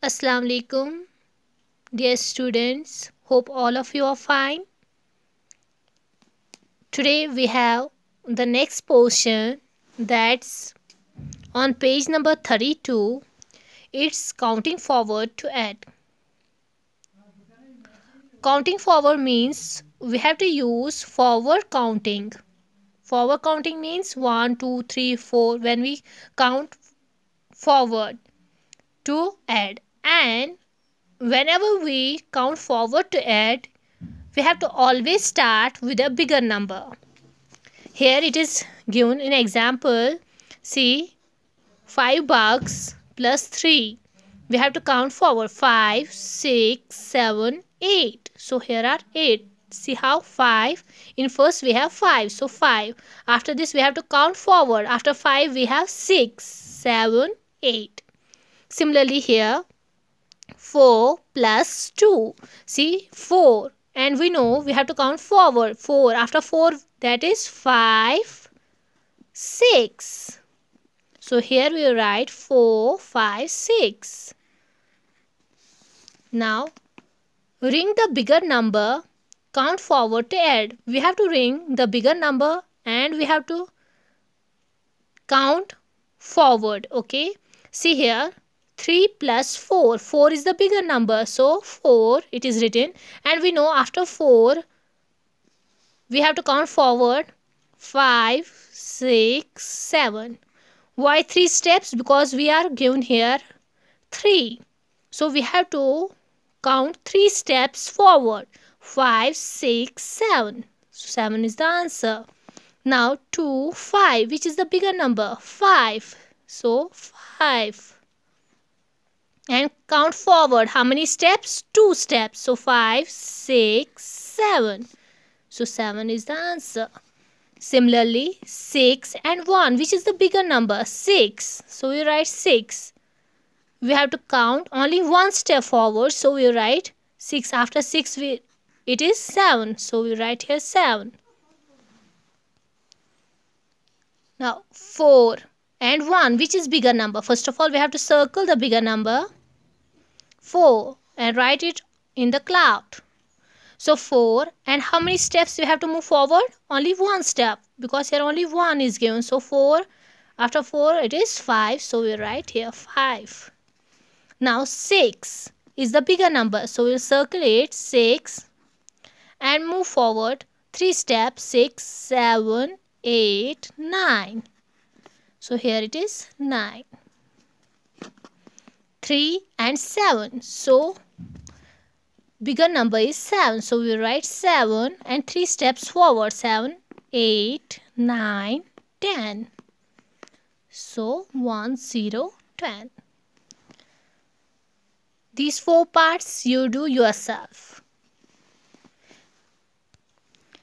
Assalamu alaikum dear students hope all of you are fine today we have the next portion that's on page number 32 it's counting forward to add counting forward means we have to use forward counting forward counting means 1 2 3 4 when we count forward to add and whenever we count forward to it we have to always start with a bigger number here it is given in example see 5 bucks plus 3 we have to count forward 5 6 7 8 so here are 8 see how 5 in first we have 5 so 5 after this we have to count forward after 5 we have 6 7 8 similarly here 4 plus 2. See 4 and we know we have to count forward 4 after 4 that is 5 6. So here we write 4 5 6. Now ring the bigger number count forward to add. We have to ring the bigger number and we have to count forward okay see here 3 plus 4. 4 is the bigger number. So 4 it is written. And we know after 4 we have to count forward 5, 6, 7. Why 3 steps? Because we are given here 3. So we have to count 3 steps forward. 5, 6, 7. So 7 is the answer. Now 2, 5. Which is the bigger number? 5. So 5 and count forward how many steps two steps so five six seven so 7 is the answer similarly 6 and 1 which is the bigger number 6 so we write 6 we have to count only one step forward so we write 6 after 6 we, it is 7 so we write here 7 now 4 and 1 which is bigger number first of all we have to circle the bigger number 4 and write it in the cloud. So 4 and how many steps we have to move forward? Only one step because here only one is given. So 4 after 4 it is 5 so we write here 5. Now 6 is the bigger number so we'll circle it 6 and move forward 3 steps 6, 7, 8, 9. So here it is 9. 3 and 7. So, bigger number is 7. So, we write 7 and 3 steps forward. 7, 8, 9, 10. So, 1, 0, 10. These four parts you do yourself.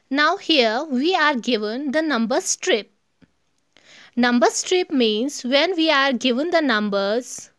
Now here we are given the number strip. Number strip means when we are given the numbers